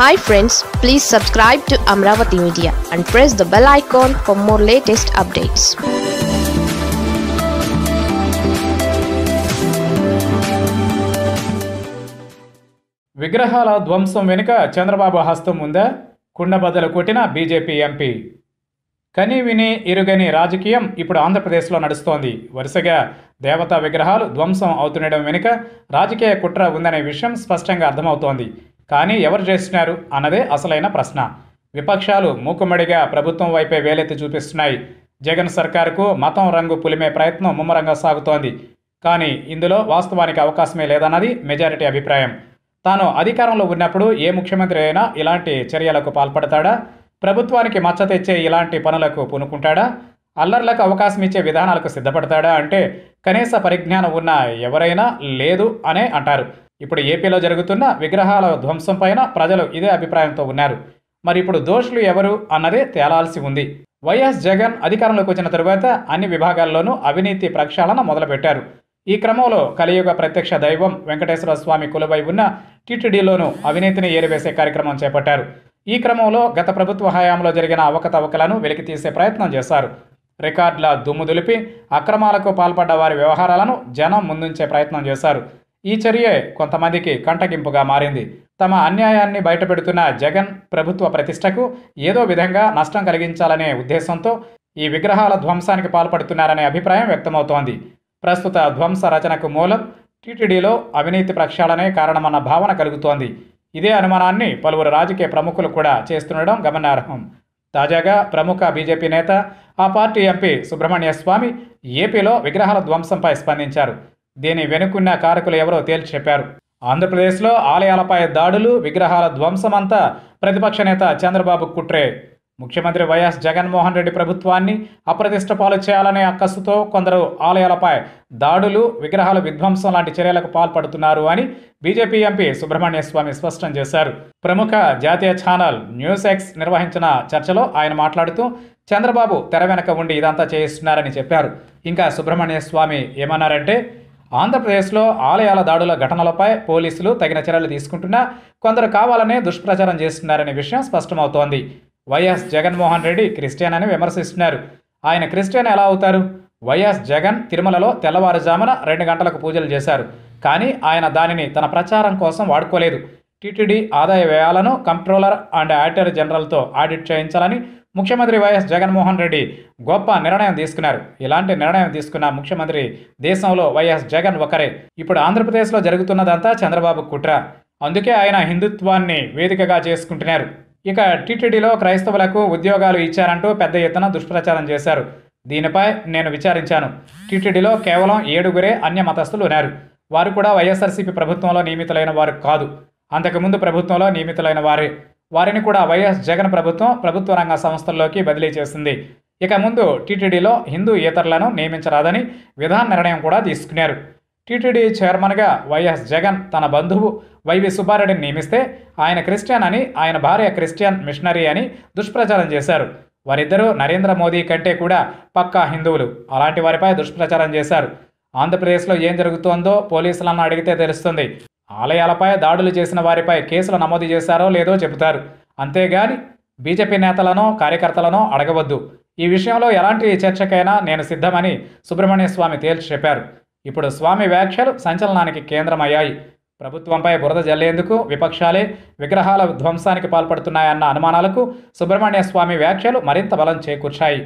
hi friends please subscribe to Amaravati media and press the bell icon for more latest updates విగ్రహాల ధ్వంసం వెనుక చంద్రబాబు హస్తం ఉందా కుండబద్దలు కొట్టిన బీజేపీ ఎంపీ కని విని ఎరుగని రాజకీయం ఇప్పుడు ఆంధ్రప్రదేశ్లో నడుస్తోంది వరుసగా దేవతా విగ్రహాలు ధ్వంసం అవుతుండడం వెనుక రాజకీయ కుట్ర ఉందనే విషయం స్పష్టంగా అర్థమవుతోంది కానీ ఎవరు చేసినారు అన్నదే అసలైన ప్రశ్న విపక్షాలు మూకుమ్మడిగా ప్రభుత్వం వైపే వేలెత్తి చూపిస్తున్నాయి జగన్ సర్కారుకు మతం రంగు పులిమే ప్రయత్నం ముమ్మరంగా సాగుతోంది కానీ ఇందులో వాస్తవానికి అవకాశమే లేదన్నది మెజారిటీ అభిప్రాయం తాను అధికారంలో ఉన్నప్పుడు ఏ ముఖ్యమంత్రి అయినా ఇలాంటి చర్యలకు పాల్పడతాడా ప్రభుత్వానికి మచ్చ తెచ్చే ఇలాంటి పనులకు పూనుకుంటాడా అల్లర్లకు అవకాశం ఇచ్చే విధానాలకు సిద్ధపడతాడా అంటే కనీస పరిజ్ఞానం ఉన్న ఎవరైనా లేదు అనే అంటారు ఇప్పుడు ఏపీలో జరుగుతున్న విగ్రహాల ధ్వంసం పైన ప్రజలు ఇదే అభిప్రాయంతో ఉన్నారు మరి ఇప్పుడు దోషులు ఎవరు అన్నదే తేలాల్సి ఉంది వైఎస్ జగన్ అధికారంలోకి వచ్చిన తరువాత అన్ని విభాగాల్లోనూ అవినీతి ప్రక్షాళన మొదలుపెట్టారు ఈ క్రమంలో కలియుగ ప్రత్యక్ష దైవం వెంకటేశ్వర స్వామి కులవై ఉన్న టీటీడీలోనూ అవినీతిని ఏరివేసే కార్యక్రమం చేపట్టారు ఈ క్రమంలో గత ప్రభుత్వ హయాంలో జరిగిన అవకతవకలను వెలికితీసే ప్రయత్నం చేశారు రికార్డుల దుమ్ము దులిపి అక్రమాలకు పాల్పడ్డ వారి వ్యవహారాలను జనం ముందుంచే ప్రయత్నం చేశారు ఈ చర్యే కొంతమందికి కంటగింపుగా మారింది తమ అన్యాయాన్ని బయటపెడుతున్న జగన్ ప్రభుత్వ ప్రతిష్టకు ఏదో విధంగా నష్టం కలిగించాలనే ఉద్దేశంతో ఈ విగ్రహాల ధ్వంసానికి పాల్పడుతున్నారనే అభిప్రాయం వ్యక్తమవుతోంది ప్రస్తుత ధ్వంస రచనకు మూలం టీటీడీలో అవినీతి ప్రక్షాళనే కారణమన్న భావన కలుగుతోంది ఇదే అనుమానాన్ని పలువురు రాజకీయ ప్రముఖులు కూడా చేస్తుండడం గమనార్హం తాజాగా ప్రముఖ బీజేపీ నేత ఆ పార్టీ ఎంపీ సుబ్రహ్మణ్య స్వామి ఏపీలో విగ్రహాల ధ్వంసంపై స్పందించారు దీని వెనుకున్న కారకులు ఎవరో తేల్చి చెప్పారు ఆంధ్రప్రదేశ్లో ఆలయాలపై దాడులు విగ్రహాల ధ్వంసమంతా ప్రతిపక్ష నేత చంద్రబాబు కుట్రే ముఖ్యమంత్రి వైఎస్ జగన్మోహన్ రెడ్డి ప్రభుత్వాన్ని అప్రతిష్ట పాలు చేయాలనే అక్కస్సుతో కొందరు ఆలయాలపై దాడులు విగ్రహాల విధ్వంసం లాంటి చర్యలకు పాల్పడుతున్నారు అని బీజేపీ ఎంపీ సుబ్రహ్మణ్య స్వామి స్పష్టం చేశారు ప్రముఖ జాతీయ ఛానల్ న్యూస్ ఎక్స్ నిర్వహించిన చర్చలో ఆయన మాట్లాడుతూ చంద్రబాబు తెర వెనక ఉండి ఇదంతా చేయిస్తున్నారని చెప్పారు ఇంకా సుబ్రహ్మణ్య స్వామి ఏమన్నారంటే ఆంధ్రప్రదేశ్లో ఆలయాల దాడుల ఘటనలపై పోలీసులు తగిన చర్యలు తీసుకుంటున్నా కొందరు కావాలనే దుష్ప్రచారం చేస్తున్నారనే విషయం స్పష్టమవుతోంది వైఎస్ జగన్మోహన్ రెడ్డి క్రిస్టియన్ అని విమర్శిస్తున్నారు ఆయన క్రిస్టియన్ ఎలా అవుతారు వైఎస్ జగన్ తిరుమలలో తెల్లవారుజామున రెండు గంటలకు పూజలు చేశారు కానీ ఆయన దానిని తన ప్రచారం కోసం వాడుకోలేదు టీటీడీ ఆదాయ వ్యయాలను కంట్రోలర్ అండ్ ఆడిటర్ జనరల్తో ఆడిట్ చేయించాలని ముఖ్యమంత్రి వైఎస్ జగన్మోహన్ రెడ్డి గొప్ప నిర్ణయం తీసుకున్నారు ఇలాంటి నిర్ణయం తీసుకున్న ముఖ్యమంత్రి దేశంలో వైఎస్ జగన్ ఒకరే ఇప్పుడు ఆంధ్రప్రదేశ్లో జరుగుతున్నదంతా చంద్రబాబు కుట్ర అందుకే ఆయన హిందుత్వాన్ని వేదికగా చేసుకుంటున్నారు ఇక టీటీడీలో క్రైస్తవులకు ఉద్యోగాలు ఇచ్చారంటూ పెద్ద ఎత్తున దుష్ప్రచారం చేశారు దీనిపై నేను విచారించాను టీటీడీలో కేవలం ఏడుగురే అన్య మతస్థులు ఉన్నారు వారు కూడా వైఎస్ఆర్సీపీ ప్రభుత్వంలో నియమితులైన వారు కాదు అంతకుముందు ప్రభుత్వంలో నియమితులైన వారే వారిని కూడా వైఎస్ జగన్ ప్రభుత్వం ప్రభుత్వ రంగ సంస్థల్లోకి బదిలీ చేసింది ఇక ముందు టీటీడీలో హిందూ ఇతరులను నియమించరాదని విధాన నిర్ణయం కూడా తీసుకున్నారు టీటీడీ చైర్మన్గా వైఎస్ జగన్ తన బంధువు వైవి సుబ్బారెడ్డిని నియమిస్తే ఆయన క్రిస్టియన్ అని ఆయన భార్య క్రిస్టియన్ మిషనరీ అని దుష్ప్రచారం చేశారు వారిద్దరూ నరేంద్ర మోదీ కంటే కూడా పక్కా హిందువులు అలాంటి వారిపై దుష్ప్రచారం చేశారు ఆంధ్రప్రదేశ్లో ఏం జరుగుతోందో పోలీసులను అడిగితే తెలుస్తుంది ఆలయాలపై దాడులు చేసిన వారిపై కేసులు నమోదు చేశారో లేదో చెబుతారు అంతేగాని బీజేపీ నేతలను కార్యకర్తలను అడగవద్దు ఈ విషయంలో ఎలాంటి చర్చకైనా నేను సిద్ధమని సుబ్రహ్మణ్య స్వామి తేల్చి చెప్పారు ఇప్పుడు స్వామి వ్యాఖ్యలు సంచలనానికి కేంద్రమయ్యాయి ప్రభుత్వంపై బురద జల్లేందుకు విపక్షాలే విగ్రహాల ధ్వంసానికి పాల్పడుతున్నాయన్న అనుమానాలకు సుబ్రహ్మణ్య స్వామి వ్యాఖ్యలు మరింత బలం చేకూర్చాయి